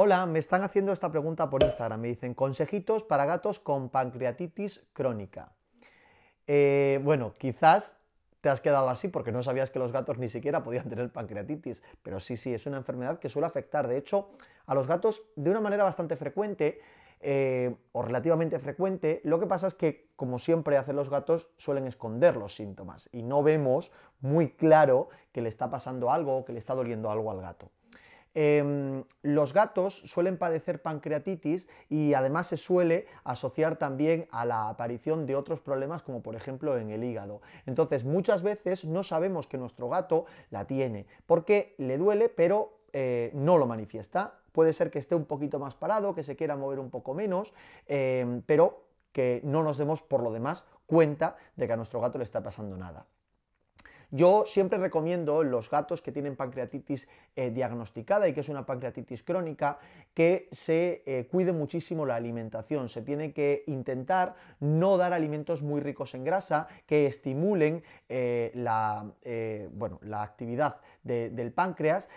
Hola, me están haciendo esta pregunta por Instagram. Me dicen consejitos para gatos con pancreatitis crónica. Eh, bueno, quizás te has quedado así porque no sabías que los gatos ni siquiera podían tener pancreatitis, pero sí, sí, es una enfermedad que suele afectar, de hecho, a los gatos de una manera bastante frecuente eh, o relativamente frecuente. Lo que pasa es que, como siempre hacen los gatos, suelen esconder los síntomas y no vemos muy claro que le está pasando algo o que le está doliendo algo al gato. Em, los gatos suelen padecer pancreatitis y además se suele asociar también a la aparición de otros problemas como por ejemplo en el hígado. Entonces muchas veces no sabemos que nuestro gato la tiene porque le duele pero eh, no lo manifiesta. Puede ser que esté un poquito más parado, que se quiera mover un poco menos, em, pero que no nos demos por lo demás cuenta de que a nuestro gato le está pasando nada. Yo siempre recomiendo los gatos que tienen pancreatitis eh, diagnosticada y que es una pancreatitis crónica que se eh, cuide muchísimo la alimentación. Se tiene que intentar no dar alimentos muy ricos en grasa que estimulen eh, la, bueno, la, actividad del páncreas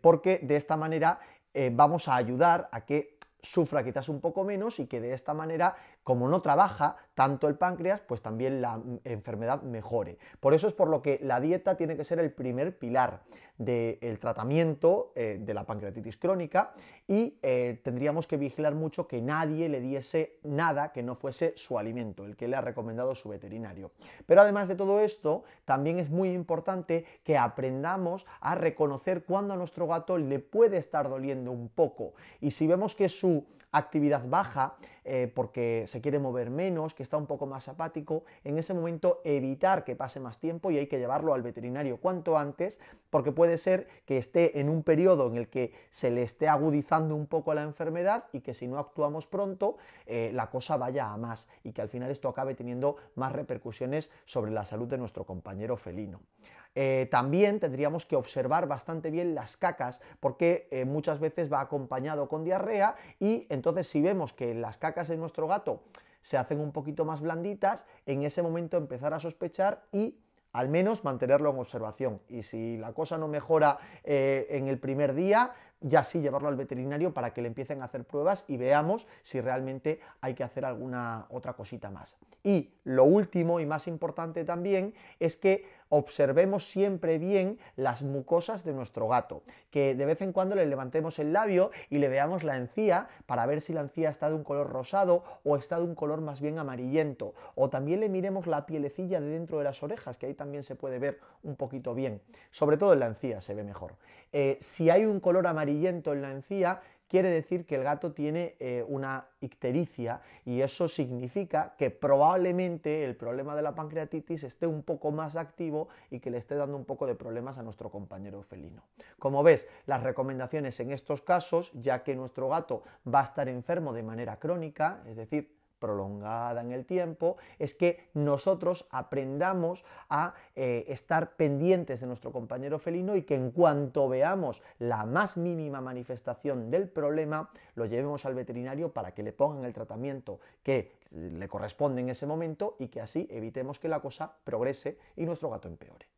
porque de esta manera vamos a ayudar a que sufra quizás un poco menos y que de esta manera, como no trabaja tanto el páncreas, pues también la enfermedad mejore. Por eso es por lo que la dieta tiene que ser el primer pilar del tratamiento eh, de la pancreatitis crónica y eh, tendríamos que vigilar mucho que nadie le diese nada que no fuese su alimento, el que le ha recomendado su veterinario. Pero además de todo esto, también es muy importante que aprendamos a reconocer cuando a nuestro gato le puede estar doliendo un poco y si vemos que su actividad baja, eh, porque se quiere mover menos, que está un poco más apático, en ese momento evitar que pase más tiempo y hay que llevarlo al veterinario cuanto antes, porque puede ser que esté en un periodo en el que se le esté agudizando un poco la enfermedad y que si no actuamos pronto, eh, la cosa vaya a más y que al final esto acabe teniendo más repercusiones sobre la salud de nuestro compañero felino. Eh, también tendríamos que observar bastante bien las cacas porque eh, muchas veces va acompañado con diarrea y entonces si vemos que las cacas de nuestro gato se hacen un poquito más blanditas, en ese momento empezar a sospechar y al menos mantenerlo en observación. Y si la cosa no mejora eh, en el primer día, ya sí llevarlo al veterinario para que le empiecen a hacer pruebas y veamos si realmente hay que hacer alguna otra cosita más. Y lo último y más importante también es que observemos siempre bien las mucosas de nuestro gato, que de vez en cuando le levantemos el labio y le veamos la encía para ver si la encía está de un color rosado o está de un color más bien amarillento, o también le miremos la pielecilla de dentro de las orejas, que ahí también se puede ver un poquito bien, sobre todo en la encía se ve mejor. Eh, si hay un color amarillo en la encía quiere decir que el gato tiene eh, una ictericia y eso significa que probablemente el problema de la pancreatitis esté un poco más activo y que le esté dando un poco de problemas a nuestro compañero felino. Como ves, las recomendaciones en estos casos, ya que nuestro gato va a estar enfermo de manera crónica, es decir, prolongada en el tiempo, es que nosotros aprendamos a eh, estar pendientes de nuestro compañero felino y que en cuanto veamos la más mínima manifestación del problema, lo llevemos al veterinario para que le pongan el tratamiento que le corresponde en ese momento y que así evitemos que la cosa progrese y nuestro gato empeore.